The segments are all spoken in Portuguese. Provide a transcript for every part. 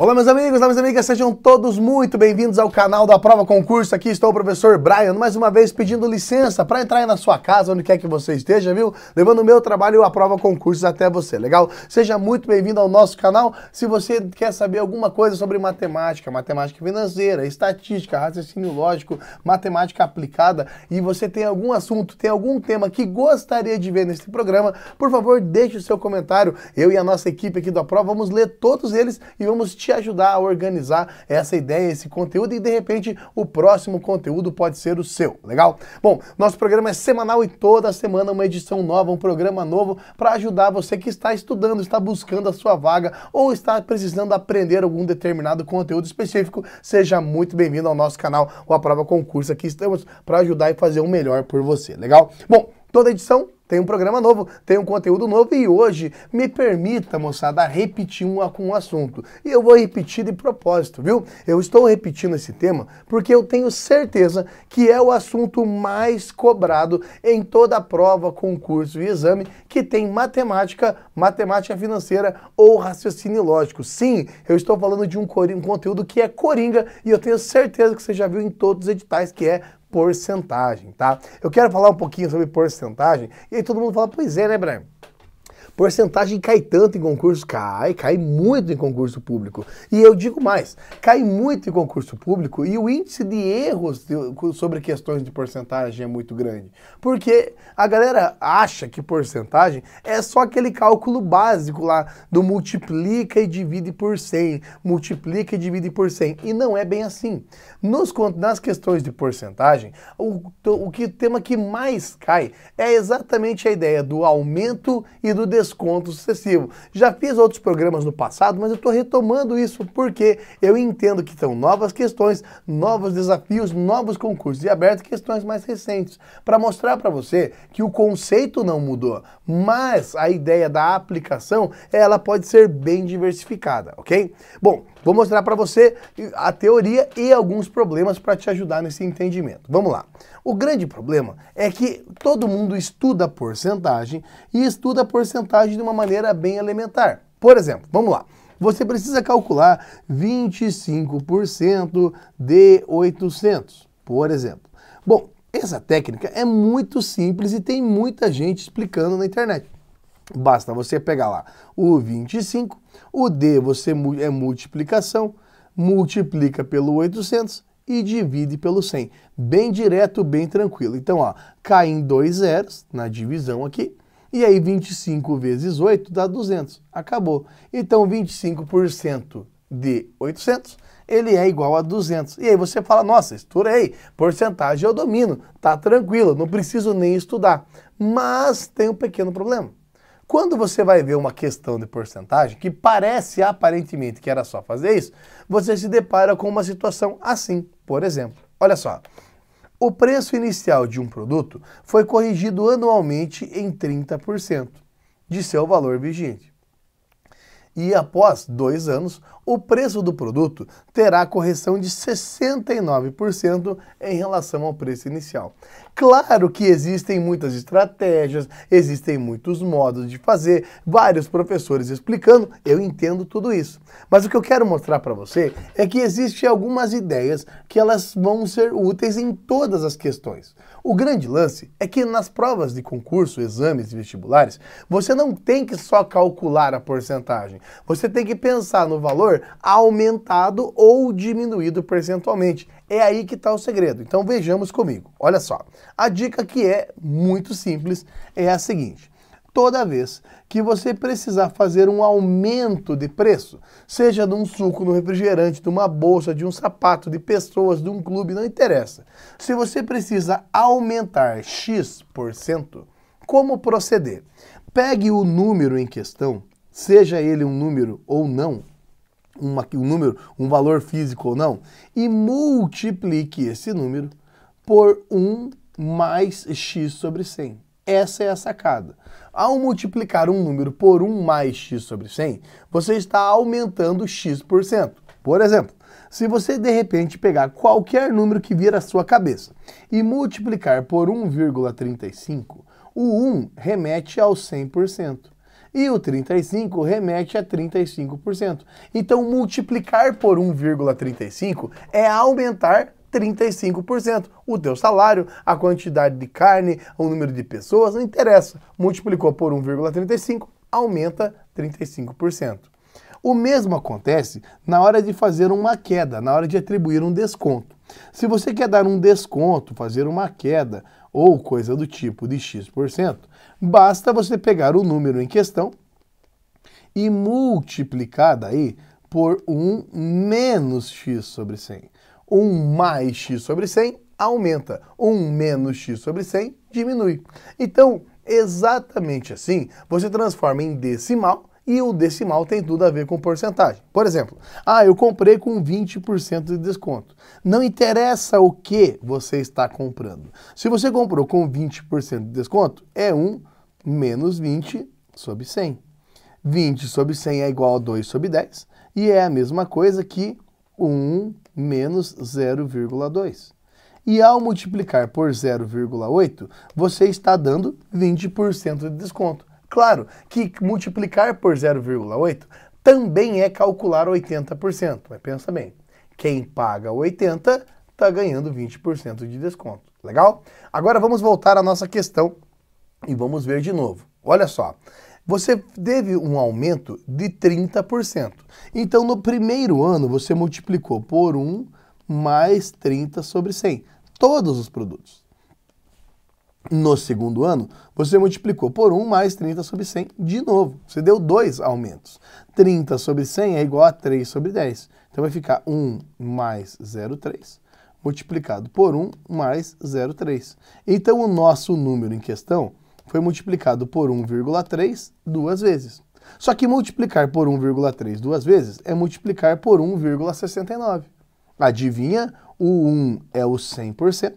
Olá, meus amigos, olá, minhas amigas, sejam todos muito bem-vindos ao canal da Prova Concurso. Aqui estou o professor Brian, mais uma vez pedindo licença para entrar aí na sua casa, onde quer que você esteja, viu? Levando o meu trabalho e a Prova Concursos até você, legal? Seja muito bem-vindo ao nosso canal. Se você quer saber alguma coisa sobre matemática, matemática financeira, estatística, raciocínio lógico, matemática aplicada, e você tem algum assunto, tem algum tema que gostaria de ver neste programa, por favor, deixe o seu comentário. Eu e a nossa equipe aqui da Prova vamos ler todos eles e vamos te te ajudar a organizar essa ideia, esse conteúdo e de repente o próximo conteúdo pode ser o seu, legal? Bom, nosso programa é semanal e toda semana uma edição nova, um programa novo para ajudar você que está estudando, está buscando a sua vaga ou está precisando aprender algum determinado conteúdo específico. Seja muito bem-vindo ao nosso canal, o Aprova Concurso. Aqui estamos para ajudar e fazer o um melhor por você, legal? Bom, toda edição tem um programa novo, tem um conteúdo novo e hoje me permita, moçada, repetir um, um assunto. E eu vou repetir de propósito, viu? Eu estou repetindo esse tema porque eu tenho certeza que é o assunto mais cobrado em toda prova, concurso e exame que tem matemática, matemática financeira ou raciocínio lógico. Sim, eu estou falando de um, um conteúdo que é coringa e eu tenho certeza que você já viu em todos os editais que é porcentagem, tá? Eu quero falar um pouquinho sobre porcentagem, e aí todo mundo fala, pois é, né, Breno? Porcentagem cai tanto em concurso? Cai, cai muito em concurso público. E eu digo mais, cai muito em concurso público e o índice de erros sobre questões de porcentagem é muito grande. Porque a galera acha que porcentagem é só aquele cálculo básico lá do multiplica e divide por 100, multiplica e divide por 100. E não é bem assim. Nos, nas questões de porcentagem, o, o que tema que mais cai é exatamente a ideia do aumento e do desconto desconto sucessivo. Já fiz outros programas no passado, mas eu estou retomando isso porque eu entendo que são novas questões, novos desafios, novos concursos e abertos questões mais recentes para mostrar para você que o conceito não mudou, mas a ideia da aplicação ela pode ser bem diversificada, ok? Bom, Vou mostrar para você a teoria e alguns problemas para te ajudar nesse entendimento. Vamos lá. O grande problema é que todo mundo estuda porcentagem e estuda porcentagem de uma maneira bem elementar. Por exemplo, vamos lá. Você precisa calcular 25% de 800, por exemplo. Bom, essa técnica é muito simples e tem muita gente explicando na internet. Basta você pegar lá o 25, o D você é multiplicação, multiplica pelo 800 e divide pelo 100. Bem direto, bem tranquilo. Então, ó, cai em dois zeros na divisão aqui, e aí 25 vezes 8 dá 200. Acabou. Então, 25% de 800, ele é igual a 200. E aí você fala, nossa, estourei, porcentagem eu domino, tá tranquilo, não preciso nem estudar. Mas tem um pequeno problema. Quando você vai ver uma questão de porcentagem, que parece aparentemente que era só fazer isso, você se depara com uma situação assim, por exemplo. Olha só. O preço inicial de um produto foi corrigido anualmente em 30% de seu valor vigente. E após dois anos, o preço do produto terá correção de 69% em relação ao preço inicial. Claro que existem muitas estratégias, existem muitos modos de fazer, vários professores explicando, eu entendo tudo isso. Mas o que eu quero mostrar para você é que existem algumas ideias que elas vão ser úteis em todas as questões. O grande lance é que nas provas de concurso, exames e vestibulares, você não tem que só calcular a porcentagem, você tem que pensar no valor aumentado ou diminuído percentualmente. É aí que está o segredo. Então vejamos comigo. Olha só. A dica que é muito simples é a seguinte. Toda vez que você precisar fazer um aumento de preço, seja de um suco, de um refrigerante, de uma bolsa, de um sapato, de pessoas, de um clube, não interessa. Se você precisa aumentar X%, como proceder? Pegue o número em questão, seja ele um número ou não, uma, um número, um valor físico ou não, e multiplique esse número por 1 mais x sobre 100. Essa é a sacada. Ao multiplicar um número por 1 mais x sobre 100, você está aumentando x%. Por, cento. por exemplo, se você de repente pegar qualquer número que vir à sua cabeça e multiplicar por 1,35, o 1 remete ao 100%. E o 35 remete a 35%. Então, multiplicar por 1,35 é aumentar 35%. O teu salário, a quantidade de carne, o número de pessoas, não interessa. Multiplicou por 1,35, aumenta 35%. O mesmo acontece na hora de fazer uma queda, na hora de atribuir um desconto. Se você quer dar um desconto, fazer uma queda, ou coisa do tipo de x%, basta você pegar o número em questão e multiplicar daí por 1 menos x sobre 100. 1 mais x sobre 100 aumenta, 1 menos x sobre 100 diminui. Então, exatamente assim, você transforma em decimal e o decimal tem tudo a ver com porcentagem. Por exemplo, ah, eu comprei com 20% de desconto. Não interessa o que você está comprando. Se você comprou com 20% de desconto, é 1 menos 20 sobre 100. 20 sobre 100 é igual a 2 sobre 10 e é a mesma coisa que 1 menos 0,2. E ao multiplicar por 0,8, você está dando 20% de desconto. Claro que multiplicar por 0,8 também é calcular 80%, mas pensa bem, quem paga 80 está ganhando 20% de desconto, legal? Agora vamos voltar à nossa questão e vamos ver de novo. Olha só, você teve um aumento de 30%. Então, no primeiro ano, você multiplicou por 1 mais 30 sobre 100, todos os produtos. No segundo ano, você multiplicou por 1 mais 30 sobre 100 de novo. Você deu dois aumentos. 30 sobre 100 é igual a 3 sobre 10. Então vai ficar 1 mais 0,3 multiplicado por 1 mais 0,3. Então o nosso número em questão foi multiplicado por 1,3 duas vezes. Só que multiplicar por 1,3 duas vezes é multiplicar por 1,69. Adivinha? O 1 é o 100%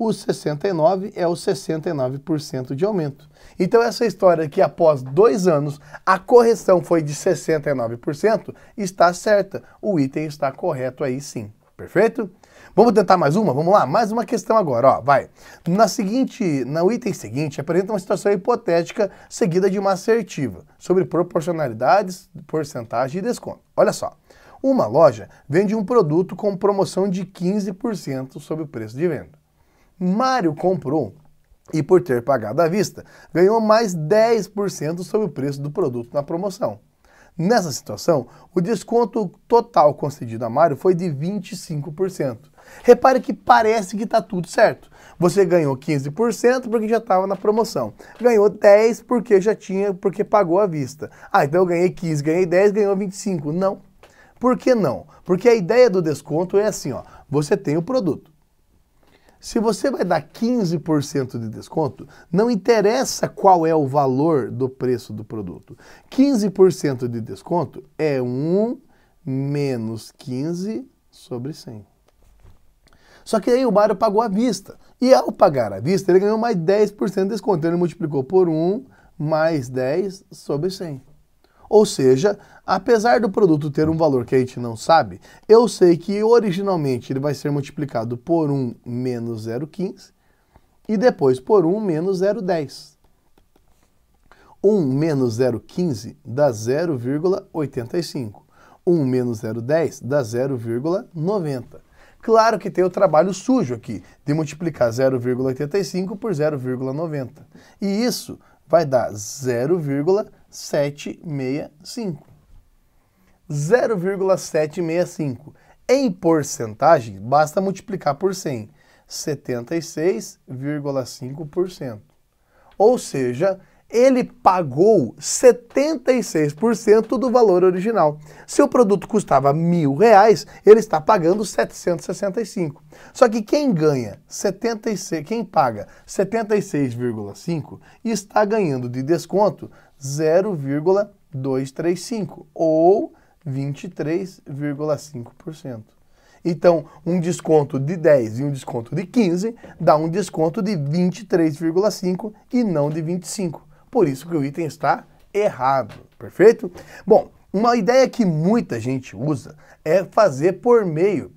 o 69 é o 69% de aumento. Então essa história que após dois anos a correção foi de 69% está certa. O item está correto aí sim. Perfeito? Vamos tentar mais uma? Vamos lá? Mais uma questão agora, ó, vai. Na seguinte, no item seguinte, apresenta uma situação hipotética seguida de uma assertiva sobre proporcionalidades, porcentagem e desconto. Olha só. Uma loja vende um produto com promoção de 15% sobre o preço de venda. Mário comprou e, por ter pagado à vista, ganhou mais 10% sobre o preço do produto na promoção. Nessa situação, o desconto total concedido a Mário foi de 25%. Repare que parece que está tudo certo. Você ganhou 15% porque já estava na promoção. Ganhou 10% porque já tinha, porque pagou à vista. Ah, então eu ganhei 15, ganhei 10, ganhou 25. Não. Por que não? Porque a ideia do desconto é assim, ó, você tem o produto. Se você vai dar 15% de desconto, não interessa qual é o valor do preço do produto. 15% de desconto é 1 menos 15 sobre 100. Só que aí o Mário pagou à vista. E ao pagar à vista, ele ganhou mais 10% de desconto. Então ele multiplicou por 1 mais 10 sobre 100. Ou seja, apesar do produto ter um valor que a gente não sabe, eu sei que originalmente ele vai ser multiplicado por 1 menos 0,15 e depois por 1 menos 0,10. 1 menos 0,15 dá 0,85. 1 menos 0,10 dá 0,90. Claro que tem o trabalho sujo aqui, de multiplicar 0,85 por 0,90. E isso vai dar 0,90. 0,765. 0,765. Em porcentagem, basta multiplicar por 100. 76,5%. Ou seja, ele pagou 76% do valor original. Se o produto custava mil reais, ele está pagando 765. Só que quem ganha 76, quem paga 76,5 está ganhando de desconto 0,235 ou 23,5%. Então, um desconto de 10 e um desconto de 15 dá um desconto de 23,5 e não de 25. Por isso que o item está errado, perfeito? Bom, uma ideia que muita gente usa é fazer por meio,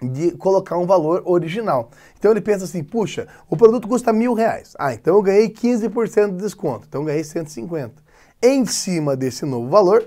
de colocar um valor original. Então ele pensa assim, puxa, o produto custa mil reais. Ah, então eu ganhei 15% de desconto, então eu ganhei 150. Em cima desse novo valor,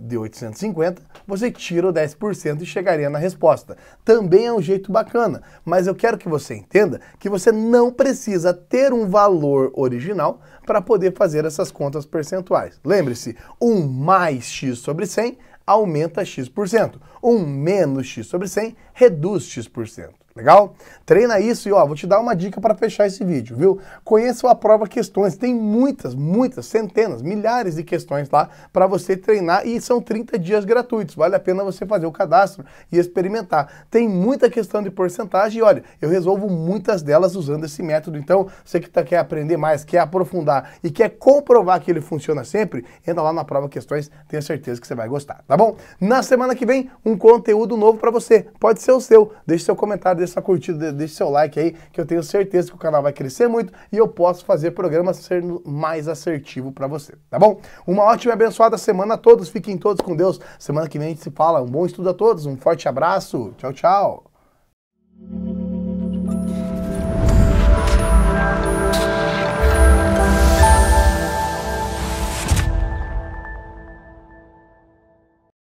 de 850, você tira o 10% e chegaria na resposta. Também é um jeito bacana, mas eu quero que você entenda que você não precisa ter um valor original para poder fazer essas contas percentuais. Lembre-se, 1 mais x sobre 100 aumenta x%. Um menos x sobre 100 reduz x%. Legal? Treina isso e ó, vou te dar uma dica para fechar esse vídeo, viu? Conheça o prova Questões, tem muitas, muitas, centenas, milhares de questões lá para você treinar e são 30 dias gratuitos. Vale a pena você fazer o cadastro e experimentar. Tem muita questão de porcentagem e olha, eu resolvo muitas delas usando esse método. Então, você que tá, quer aprender mais, quer aprofundar e quer comprovar que ele funciona sempre, entra lá na Prova Questões, tenho certeza que você vai gostar, tá bom? Na semana que vem, um conteúdo novo para você. Pode ser o seu. Deixe seu comentário, essa curtida, deixe seu like aí, que eu tenho certeza que o canal vai crescer muito e eu posso fazer programa sendo mais assertivo para você, tá bom? Uma ótima e abençoada semana a todos, fiquem todos com Deus. Semana que vem a gente se fala. Um bom estudo a todos, um forte abraço. Tchau, tchau.